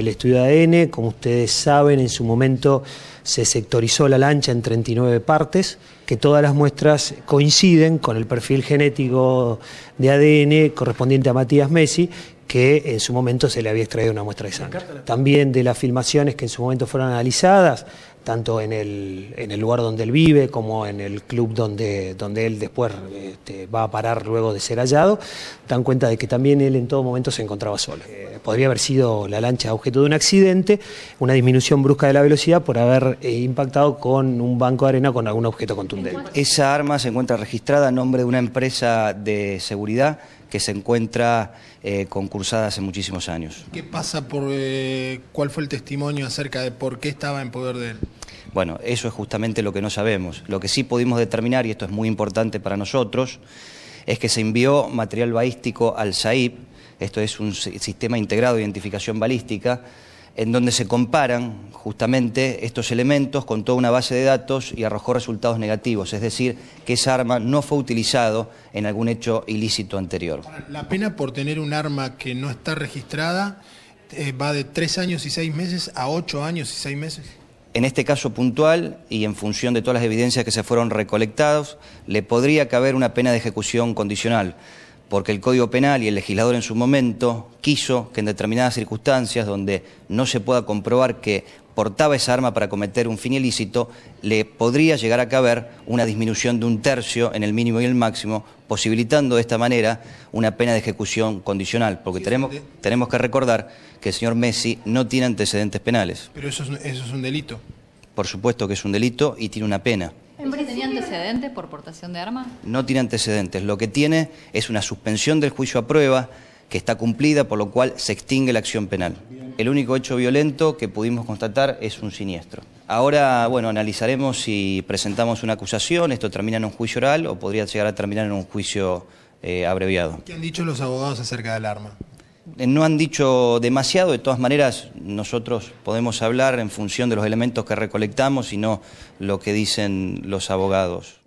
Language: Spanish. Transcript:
el estudio ADN. Como ustedes saben, en su momento se sectorizó la lancha en 39 partes que todas las muestras coinciden con el perfil genético de ADN correspondiente a Matías Messi, que en su momento se le había extraído una muestra de sangre. También de las filmaciones que en su momento fueron analizadas, tanto en el, en el lugar donde él vive como en el club donde, donde él después este, va a parar luego de ser hallado, dan cuenta de que también él en todo momento se encontraba solo. Eh, podría haber sido la lancha objeto de un accidente, una disminución brusca de la velocidad por haber eh, impactado con un banco de arena con algún objeto contundente. Esa arma se encuentra registrada a nombre de una empresa de seguridad que se encuentra eh, concursada hace muchísimos años. ¿Qué pasa por eh, cuál fue el testimonio acerca de por qué estaba en poder de él? Bueno, eso es justamente lo que no sabemos. Lo que sí pudimos determinar, y esto es muy importante para nosotros, es que se envió material balístico al SAIP, esto es un sistema integrado de identificación balística, en donde se comparan justamente estos elementos con toda una base de datos y arrojó resultados negativos, es decir, que esa arma no fue utilizado en algún hecho ilícito anterior. La pena por tener un arma que no está registrada eh, va de tres años y seis meses a ocho años y seis meses. En este caso puntual y en función de todas las evidencias que se fueron recolectadas, le podría caber una pena de ejecución condicional porque el Código Penal y el legislador en su momento quiso que en determinadas circunstancias donde no se pueda comprobar que portaba esa arma para cometer un fin ilícito, le podría llegar a caber una disminución de un tercio en el mínimo y el máximo, posibilitando de esta manera una pena de ejecución condicional, porque tenemos, tenemos que recordar que el señor Messi no tiene antecedentes penales. Pero eso es un delito. Por supuesto que es un delito y tiene una pena antecedentes por portación de arma? No tiene antecedentes. Lo que tiene es una suspensión del juicio a prueba que está cumplida, por lo cual se extingue la acción penal. El único hecho violento que pudimos constatar es un siniestro. Ahora, bueno, analizaremos si presentamos una acusación, esto termina en un juicio oral o podría llegar a terminar en un juicio eh, abreviado. ¿Qué han dicho los abogados acerca del arma? Eh, no han dicho demasiado, de todas maneras nosotros podemos hablar en función de los elementos que recolectamos y no lo que dicen los abogados.